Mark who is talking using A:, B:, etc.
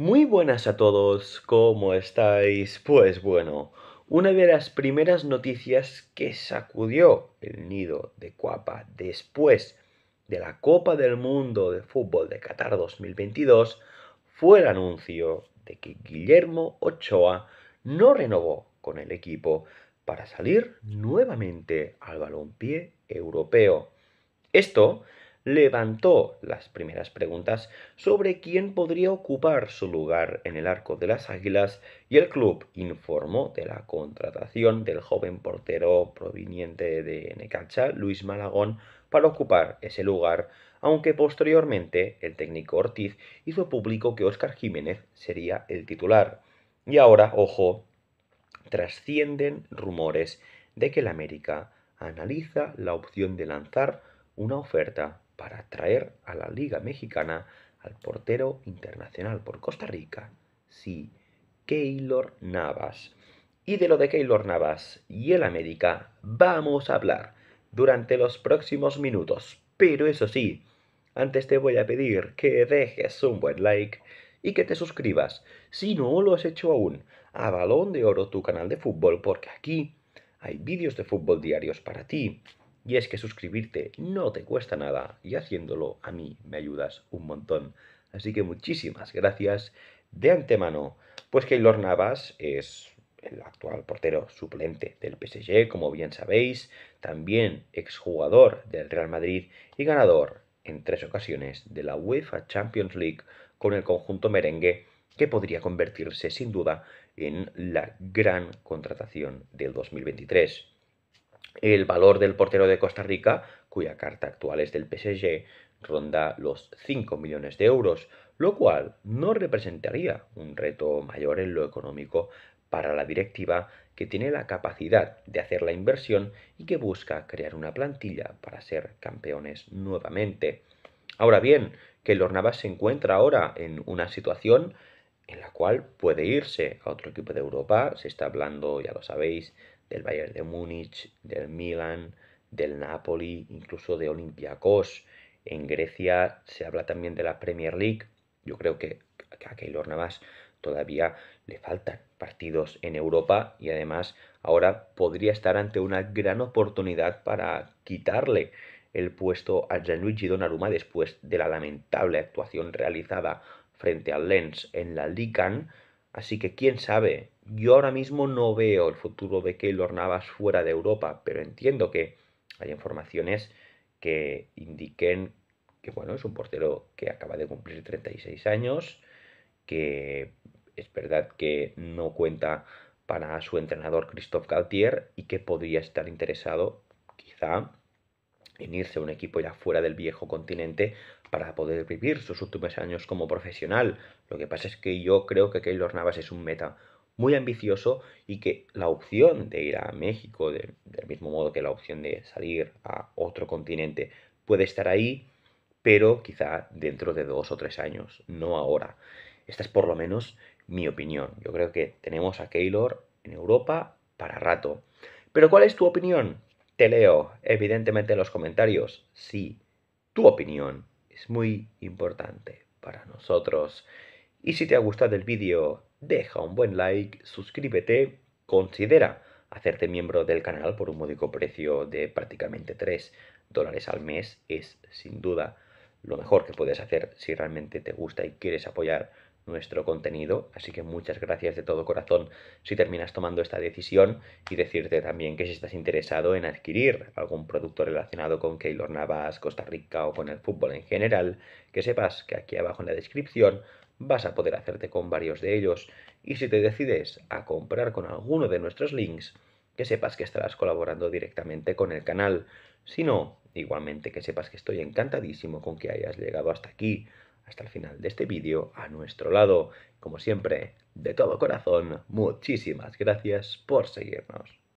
A: Muy buenas a todos, ¿cómo estáis? Pues bueno, una de las primeras noticias que sacudió el nido de Cuapa después de la Copa del Mundo de Fútbol de Qatar 2022 fue el anuncio de que Guillermo Ochoa no renovó con el equipo para salir nuevamente al balompié europeo. Esto levantó las primeras preguntas sobre quién podría ocupar su lugar en el arco de las Águilas y el club informó de la contratación del joven portero proveniente de Necacha, Luis Malagón, para ocupar ese lugar, aunque posteriormente el técnico Ortiz hizo público que Óscar Jiménez sería el titular. Y ahora, ojo, trascienden rumores de que el América analiza la opción de lanzar una oferta para traer a la Liga Mexicana al portero internacional por Costa Rica, sí, Keylor Navas. Y de lo de Keylor Navas y el América vamos a hablar durante los próximos minutos. Pero eso sí, antes te voy a pedir que dejes un buen like y que te suscribas, si no lo has hecho aún, a Balón de Oro, tu canal de fútbol, porque aquí hay vídeos de fútbol diarios para ti, y es que suscribirte no te cuesta nada y haciéndolo a mí me ayudas un montón. Así que muchísimas gracias de antemano. Pues Keylor Navas es el actual portero suplente del PSG, como bien sabéis, también exjugador del Real Madrid y ganador en tres ocasiones de la UEFA Champions League con el conjunto merengue, que podría convertirse sin duda en la gran contratación del 2023 el valor del portero de Costa Rica, cuya carta actual es del PSG, ronda los 5 millones de euros, lo cual no representaría un reto mayor en lo económico para la directiva que tiene la capacidad de hacer la inversión y que busca crear una plantilla para ser campeones nuevamente. Ahora bien, que el Navas se encuentra ahora en una situación en la cual puede irse a otro equipo de Europa, se está hablando, ya lo sabéis, del Bayern de Múnich, del Milan, del Napoli, incluso de Olympiacos. En Grecia se habla también de la Premier League. Yo creo que a Keylor Navas todavía le faltan partidos en Europa y además ahora podría estar ante una gran oportunidad para quitarle el puesto a Gianluigi Donnarumma después de la lamentable actuación realizada frente al Lens en la Ligue 1 Así que quién sabe, yo ahora mismo no veo el futuro de Keylor Navas fuera de Europa, pero entiendo que hay informaciones que indiquen que bueno, es un portero que acaba de cumplir 36 años, que es verdad que no cuenta para su entrenador Christophe Galtier y que podría estar interesado quizá venirse a un equipo ya fuera del viejo continente para poder vivir sus últimos años como profesional. Lo que pasa es que yo creo que Keylor Navas es un meta muy ambicioso y que la opción de ir a México, del mismo modo que la opción de salir a otro continente, puede estar ahí, pero quizá dentro de dos o tres años, no ahora. Esta es por lo menos mi opinión. Yo creo que tenemos a Keylor en Europa para rato. Pero ¿cuál es tu opinión? Te leo, evidentemente, en los comentarios. si tu opinión es muy importante para nosotros. Y si te ha gustado el vídeo, deja un buen like, suscríbete, considera hacerte miembro del canal por un módico precio de prácticamente 3 dólares al mes es sin duda lo mejor que puedes hacer si realmente te gusta y quieres apoyar nuestro contenido. Así que muchas gracias de todo corazón si terminas tomando esta decisión y decirte también que si estás interesado en adquirir algún producto relacionado con Keylor Navas, Costa Rica o con el fútbol en general, que sepas que aquí abajo en la descripción vas a poder hacerte con varios de ellos y si te decides a comprar con alguno de nuestros links, que sepas que estarás colaborando directamente con el canal. Si no, igualmente que sepas que estoy encantadísimo con que hayas llegado hasta aquí hasta el final de este vídeo a nuestro lado. Como siempre, de todo corazón, muchísimas gracias por seguirnos.